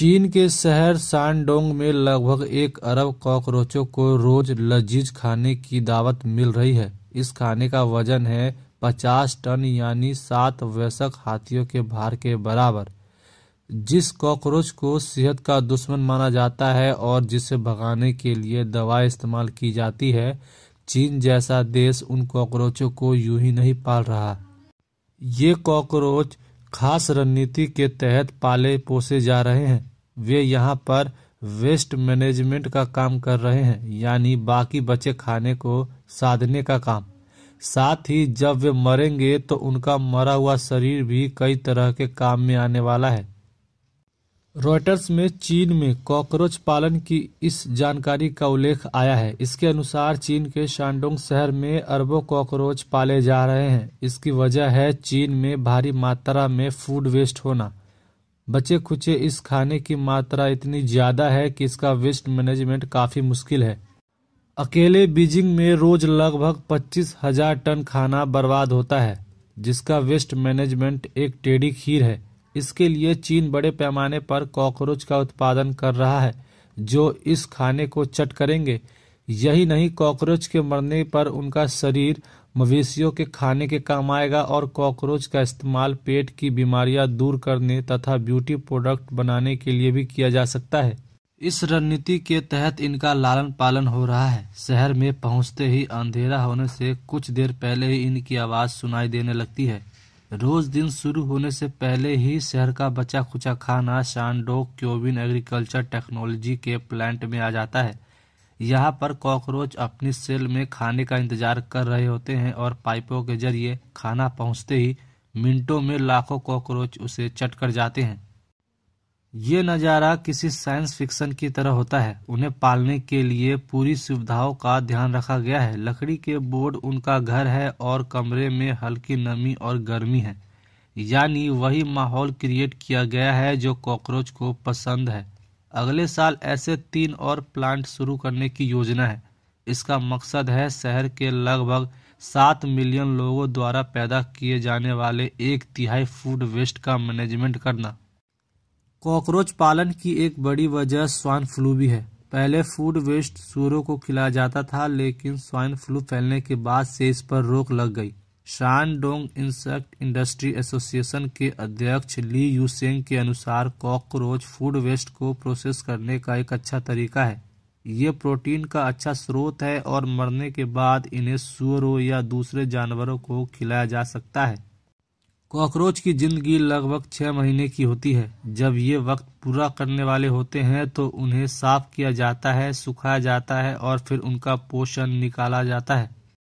चीन के शहर सानडोंग में लगभग एक अरब कॉकरोचों को रोज लजीज खाने की दावत मिल रही है इस खाने का वजन है पचास टन यानी सात वयस्क हाथियों के भार के बराबर जिस कॉकरोच को सेहत का दुश्मन माना जाता है और जिसे भगाने के लिए दवा इस्तेमाल की जाती है चीन जैसा देश उन कॉकरोचों को यूं ही नहीं पाल रहा ये कॉकरोच खास रणनीति के तहत पाले पोसे जा रहे हैं वे यहाँ पर वेस्ट मैनेजमेंट का काम कर रहे हैं यानी बाकी बचे खाने को साधने का काम साथ ही जब वे मरेंगे तो उनका मरा हुआ शरीर भी कई तरह के काम में आने वाला है रॉयटर्स में चीन में कॉकरोच पालन की इस जानकारी का उल्लेख आया है इसके अनुसार चीन के शानडोंग शहर में अरबों कॉकरोच पाले जा रहे हैं इसकी वजह है चीन में भारी मात्रा में फूड वेस्ट होना बचे खुचे इस खाने की मात्रा इतनी ज्यादा है कि इसका वेस्ट मैनेजमेंट काफी मुश्किल है अकेले बीजिंग में रोज लगभग पच्चीस हजार टन खाना बर्बाद होता है जिसका वेस्ट मैनेजमेंट एक टेढ़ी खीर है इसके लिए चीन बड़े पैमाने पर कॉकरोच का उत्पादन कर रहा है जो इस खाने को चट करेंगे यही नहीं कॉकरोच के मरने पर उनका शरीर मवेशियों के खाने के काम आएगा और कॉकरोच का इस्तेमाल पेट की बीमारियां दूर करने तथा ब्यूटी प्रोडक्ट बनाने के लिए भी किया जा सकता है इस रणनीति के तहत इनका लालन पालन हो रहा है शहर में पहुंचते ही अंधेरा होने से कुछ देर पहले ही इनकी आवाज़ सुनाई देने लगती है रोज दिन शुरू होने से पहले ही शहर का बचा खुचा खाना शानडो क्योविन एग्रीकल्चर टेक्नोलॉजी के प्लांट में आ जाता है यहाँ पर कॉकरोच अपनी सेल में खाने का इंतजार कर रहे होते हैं और पाइपों के जरिए खाना पहुँचते ही मिनटों में लाखों कॉकरोच उसे चट कर जाते हैं ये नज़ारा किसी साइंस फिक्शन की तरह होता है उन्हें पालने के लिए पूरी सुविधाओं का ध्यान रखा गया है लकड़ी के बोर्ड उनका घर है और कमरे में हल्की नमी और गर्मी है यानी वही माहौल क्रिएट किया गया है जो कॉकरोच को पसंद है अगले साल ऐसे तीन और प्लांट शुरू करने की योजना है इसका मकसद है शहर के लगभग सात मिलियन लोगों द्वारा पैदा किए जाने वाले एक तिहाई फूड वेस्ट का मैनेजमेंट करना कॉकरोच पालन की एक बड़ी वजह स्वाइन फ्लू भी है पहले फूड वेस्ट सूरों को खिलाया जाता था लेकिन स्वाइन फ्लू फैलने के बाद से इस पर रोक लग गई शानडोंग इंसेक्ट इंडस्ट्री एसोसिएशन के अध्यक्ष ली यूसेंग के अनुसार कॉकरोच फूड वेस्ट को प्रोसेस करने का एक अच्छा तरीका है ये प्रोटीन का अच्छा स्रोत है और मरने के बाद इन्हें सुअरों या दूसरे जानवरों को खिलाया जा सकता है कॉकरोच की जिंदगी लगभग छः महीने की होती है जब ये वक्त पूरा करने वाले होते हैं तो उन्हें साफ किया जाता है सुखाया जाता है और फिर उनका पोषण निकाला जाता है